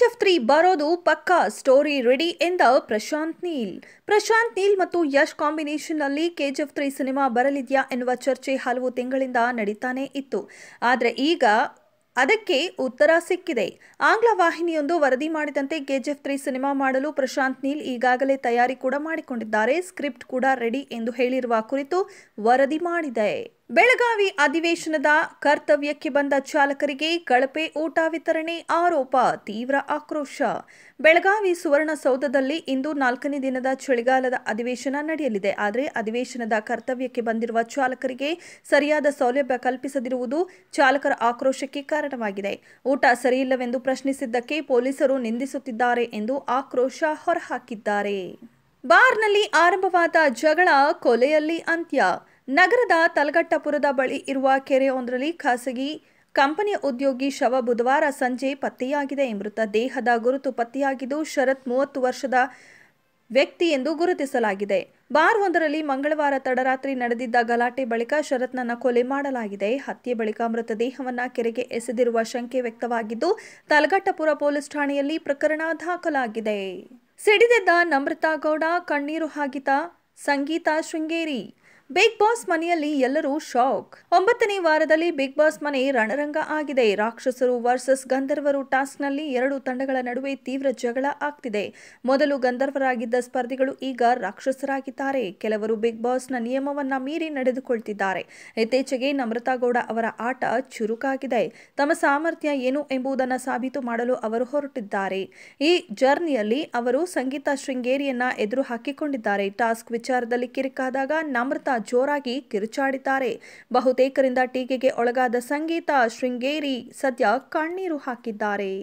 cage KGF three ಬರೋದು ಪಕ್ಕಾ story ready ಎಂದ ಪ್ರಶಾಂತ್ ನೀಲ್ ಪ್ರಶಾಂತ್ ನೀಲ್ ಮತ್ತು ಯಶ್ ಕಾಂಬಿನೇಷನ್ನಲ್ಲಿ ಕೇಜ್ ಎಫ್ ತ್ರೀ ಸಿನಿಮಾ ಬರಲಿದೆಯಾ ಎನ್ನುವ ಚರ್ಚೆ ಹಲವು ತಿಂಗಳಿಂದ ನಡೀತಾನೆ ಇತ್ತು ಆದರೆ ಈಗ ಅದಕ್ಕೆ ಉತ್ತರ ಸಿಕ್ಕಿದೆ ಆಂಗ್ಲ ವಾಹಿನಿಯೊಂದು ವರದಿ ಮಾಡಿದಂತೆ ಕೆಜಿಎಫ್ ತ್ರೀ ಸಿನಿಮಾ ಮಾಡಲು ಪ್ರಶಾಂತ್ ನೀಲ್ ಈಗಾಗಲೇ ತಯಾರಿ ಕೂಡ ಮಾಡಿಕೊಂಡಿದ್ದಾರೆ ಸ್ಕ್ರಿಪ್ಟ್ ಕೂಡ ರೆಡಿ ಎಂದು ಹೇಳಿರುವ ಕುರಿತು ವರದಿ ಮಾಡಿದೆ ಬೆಳಗಾವಿ ಅಧಿವೇಶನದ ಕರ್ತವ್ಯಕ್ಕೆ ಬಂದ ಚಾಲಕರಿಗೆ ಕಳಪೆ ಊಟ ವಿತರಣೆ ಆರೋಪ ತೀವ್ರ ಆಕ್ರೋಶ ಬೆಳಗಾವಿ ಸುವರ್ಣಸೌಧದಲ್ಲಿ ಇಂದು ನಾಲ್ಕನೇ ದಿನದ ಚಳಿಗಾಲದ ಅಧಿವೇಶನ ನಡೆಯಲಿದೆ ಆದರೆ ಅಧಿವೇಶನದ ಕರ್ತವ್ಯಕ್ಕೆ ಬಂದಿರುವ ಚಾಲಕರಿಗೆ ಸರಿಯಾದ ಸೌಲಭ್ಯ ಕಲ್ಪಿಸದಿರುವುದು ಚಾಲಕರ ಆಕ್ರೋಶಕ್ಕೆ ಕಾರಣವಾಗಿದೆ ಊಟ ಸರಿಯಿಲ್ಲವೆಂದು ಪ್ರಶ್ನಿಸಿದ್ದಕ್ಕೆ ಪೊಲೀಸರು ನಿಂದಿಸುತ್ತಿದ್ದಾರೆ ಎಂದು ಆಕ್ರೋಶ ಹೊರಹಾಕಿದ್ದಾರೆ ಬಾರ್ನಲ್ಲಿ ಆರಂಭವಾದ ಜಗಳ ಕೊಲೆಯಲ್ಲಿ ಅಂತ್ಯ ನಗರದ ತಲಗಟ್ಟಪುರದ ಬಳಿ ಇರುವ ಕೆರೆಯೊಂದರಲ್ಲಿ ಖಾಸಗಿ ಕಂಪನಿ ಉದ್ಯೋಗಿ ಶವ ಬುಧವಾರ ಸಂಜೆ ಪತ್ತೆಯಾಗಿದೆ ಮೃತ ದೇಹದ ಗುರುತು ಪತ್ತೆಯಾಗಿದ್ದು ಶರತ್ ಮೂವತ್ತು ವರ್ಷದ ವ್ಯಕ್ತಿ ಎಂದು ಗುರುತಿಸಲಾಗಿದೆ ಬಾರ್ ಒಂದರಲ್ಲಿ ಮಂಗಳವಾರ ತಡರಾತ್ರಿ ನಡೆದಿದ್ದ ಗಲಾಟೆ ಬಳಿಕ ಶರತ್ನನ್ನ ಕೊಲೆ ಮಾಡಲಾಗಿದೆ ಹತ್ಯೆ ಬಳಿಕ ಮೃತದೇಹವನ್ನ ಕೆರೆಗೆ ಎಸೆದಿರುವ ಶಂಕೆ ವ್ಯಕ್ತವಾಗಿದ್ದು ತಲಗಟ್ಟಪುರ ಪೊಲೀಸ್ ಠಾಣೆಯಲ್ಲಿ ಪ್ರಕರಣ ದಾಖಲಾಗಿದೆ ಸಿಡಿದೆದ್ದ ನಮ್ರತಾ ಗೌಡ ಕಣ್ಣೀರು ಹಾಗಿತ ಸಂಗೀತ ಶೃಂಗೇರಿ ಬಿಗ್ ಬಾಸ್ ಮನೆಯಲ್ಲಿ ಎಲ್ಲರೂ ಶಾಕ್ ಒಂಬತ್ತನೇ ವಾರದಲ್ಲಿ ಬಿಗ್ ಬಾಸ್ ಮನೆ ರಣರಂಗ ಆಗಿದೆ ರಾಕ್ಷಸರು ವರ್ಸಸ್ ಗಂಧರ್ವರು ಟಾಸ್ಕ್ನಲ್ಲಿ ಎರಡು ತಂಡಗಳ ನಡುವೆ ತೀವ್ರ ಜಗಳ ಆಗ್ತಿದೆ ಮೊದಲು ಗಂಧರ್ವರಾಗಿದ್ದ ಸ್ಪರ್ಧಿಗಳು ಈಗ ರಾಕ್ಷಸರಾಗಿದ್ದಾರೆ ಕೆಲವರು ಬಿಗ್ ಬಾಸ್ನ ನಿಯಮವನ್ನ ಮೀರಿ ನಡೆದುಕೊಳ್ತಿದ್ದಾರೆ ಇತ್ತೀಚೆಗೆ ನಮ್ರತಾ ಗೌಡ ಅವರ ಆಟ ಚುರುಕಾಗಿದೆ ತಮ್ಮ ಸಾಮರ್ಥ್ಯ ಏನು ಎಂಬುದನ್ನು ಸಾಬೀತು ಮಾಡಲು ಅವರು ಹೊರಟಿದ್ದಾರೆ ಈ ಜರ್ನಿಯಲ್ಲಿ ಅವರು ಸಂಗೀತ ಶೃಂಗೇರಿಯನ್ನ ಎದುರು ಹಾಕಿಕೊಂಡಿದ್ದಾರೆ ಟಾಸ್ಕ್ ವಿಚಾರದಲ್ಲಿ ಕಿರಿಕಾದಾಗ ನಮ್ರತಾ ಜೋರಾಗಿ ಕಿರುಚಾಡಿದ್ದಾರೆ ಬಹುತೇಕರಿಂದ ಟೀಕೆಗೆ ಒಳಗಾದ ಸಂಗೀತ ಶೃಂಗೇರಿ ಸದ್ಯ ಕಣ್ಣೀರು ಹಾಕಿದ್ದಾರೆ